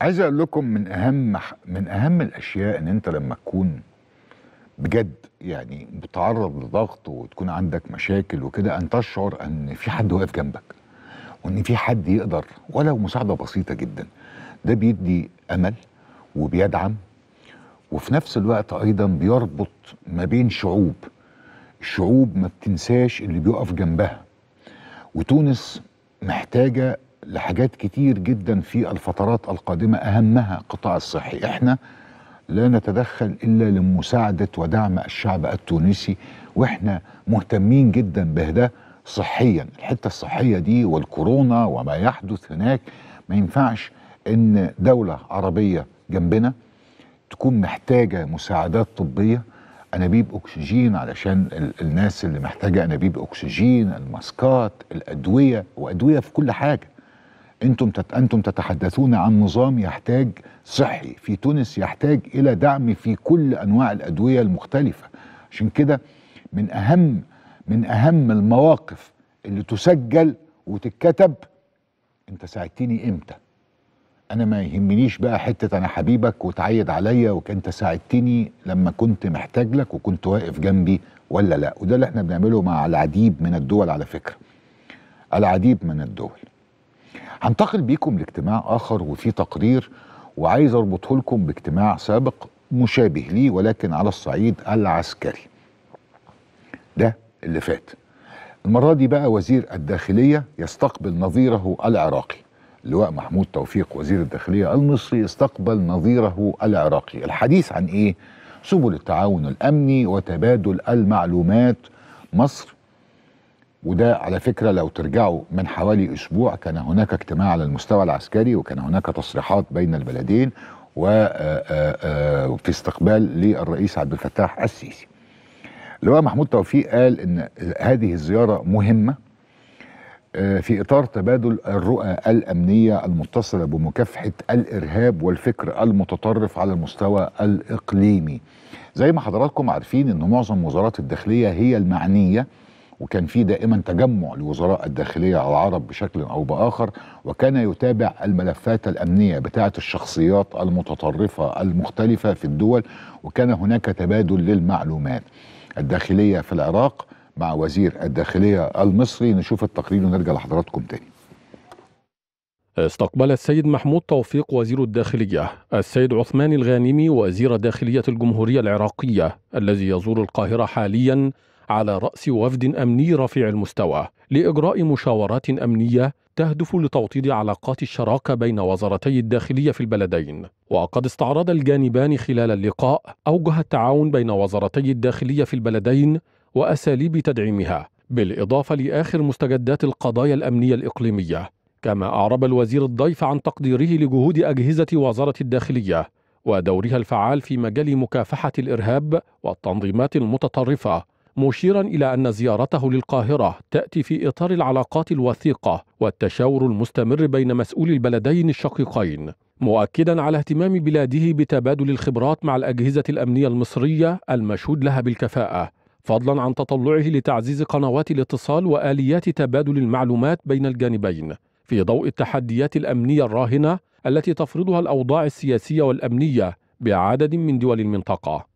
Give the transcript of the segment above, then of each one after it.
عايز اقول لكم من اهم من اهم الاشياء ان انت لما تكون بجد يعني بتعرض لضغط وتكون عندك مشاكل وكده ان تشعر ان في حد واقف جنبك وان في حد يقدر ولو مساعده بسيطه جدا ده بيدي امل وبيدعم وفي نفس الوقت ايضا بيربط ما بين شعوب شعوب ما بتنساش اللي بيقف جنبها وتونس محتاجه لحاجات كتير جدا في الفترات القادمة أهمها القطاع الصحي إحنا لا نتدخل إلا لمساعدة ودعم الشعب التونسي وإحنا مهتمين جدا بهذا صحيا الحتة الصحية دي والكورونا وما يحدث هناك ما ينفعش إن دولة عربية جنبنا تكون محتاجة مساعدات طبية أنابيب أكسجين علشان الناس اللي محتاجة أنابيب أكسجين الماسكات الأدوية وأدوية في كل حاجة انتم انتم تتحدثون عن نظام يحتاج صحي في تونس يحتاج الى دعم في كل انواع الادويه المختلفه عشان كده من اهم من اهم المواقف اللي تسجل وتتكتب انت ساعدتني امتى انا ما يهمنيش بقى حته انا حبيبك وتعيد عليا وانت ساعدتني لما كنت محتاج لك وكنت واقف جنبي ولا لا وده اللي احنا بنعمله مع العديد من الدول على فكره العديد من الدول هنتقل بيكم لاجتماع آخر وفيه تقرير وعايز أربطه لكم باجتماع سابق مشابه ليه ولكن على الصعيد العسكري ده اللي فات المرة دي بقى وزير الداخلية يستقبل نظيره العراقي اللواء محمود توفيق وزير الداخلية المصري استقبل نظيره العراقي الحديث عن إيه؟ سبل التعاون الأمني وتبادل المعلومات مصر وده على فكرة لو ترجعوا من حوالي أسبوع كان هناك اجتماع على المستوى العسكري وكان هناك تصريحات بين البلدين وفي آه، آه، آه، استقبال للرئيس عبد الفتاح السيسي اللواء محمود توفيق قال ان هذه الزياره مهمه في اطار تبادل الرؤى الامنيه المتصله بمكافحه الارهاب والفكر المتطرف على المستوى الاقليمي زي ما حضراتكم عارفين ان معظم وزارات الداخليه هي المعنيه وكان في دائما تجمع لوزراء الداخلية العرب بشكل أو بآخر وكان يتابع الملفات الأمنية بتاعة الشخصيات المتطرفة المختلفة في الدول وكان هناك تبادل للمعلومات الداخلية في العراق مع وزير الداخلية المصري نشوف التقرير ونرجع لحضراتكم تاني استقبل السيد محمود توفيق وزير الداخلية السيد عثمان الغانمي وزير داخلية الجمهورية العراقية الذي يزور القاهرة حاليا على رأس وفد أمني رفيع المستوى لإجراء مشاورات أمنية تهدف لتوطيد علاقات الشراكة بين وزارتي الداخلية في البلدين وقد استعرض الجانبان خلال اللقاء أوجه التعاون بين وزارتي الداخلية في البلدين وأساليب تدعيمها بالإضافة لآخر مستجدات القضايا الأمنية الإقليمية كما أعرب الوزير الضيف عن تقديره لجهود أجهزة وزارة الداخلية ودورها الفعال في مجال مكافحة الإرهاب والتنظيمات المتطرفة مشيرا إلى أن زيارته للقاهرة تأتي في إطار العلاقات الوثيقة والتشاور المستمر بين مسؤولي البلدين الشقيقين مؤكدا على اهتمام بلاده بتبادل الخبرات مع الأجهزة الأمنية المصرية المشهود لها بالكفاءة فضلا عن تطلعه لتعزيز قنوات الاتصال واليات تبادل المعلومات بين الجانبين في ضوء التحديات الامنيه الراهنه التي تفرضها الاوضاع السياسيه والامنيه بعدد من دول المنطقه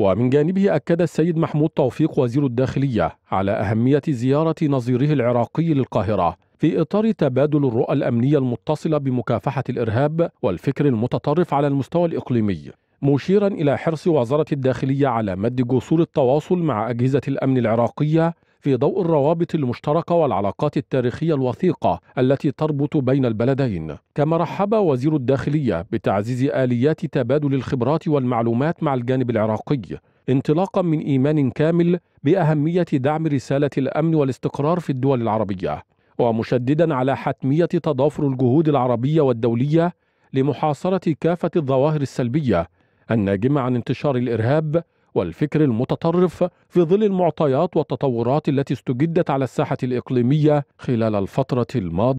ومن جانبه أكد السيد محمود توفيق وزير الداخلية على أهمية زيارة نظيره العراقي للقاهرة في إطار تبادل الرؤى الأمنية المتصلة بمكافحة الإرهاب والفكر المتطرف على المستوى الإقليمي مشيرا إلى حرص وزارة الداخلية على مد جسور التواصل مع أجهزة الأمن العراقية في ضوء الروابط المشتركة والعلاقات التاريخية الوثيقة التي تربط بين البلدين كما رحب وزير الداخلية بتعزيز آليات تبادل الخبرات والمعلومات مع الجانب العراقي انطلاقا من إيمان كامل بأهمية دعم رسالة الأمن والاستقرار في الدول العربية ومشددا على حتمية تضافر الجهود العربية والدولية لمحاصرة كافة الظواهر السلبية الناجمة عن انتشار الإرهاب والفكر المتطرف في ظل المعطيات والتطورات التي استجدت على الساحة الإقليمية خلال الفترة الماضية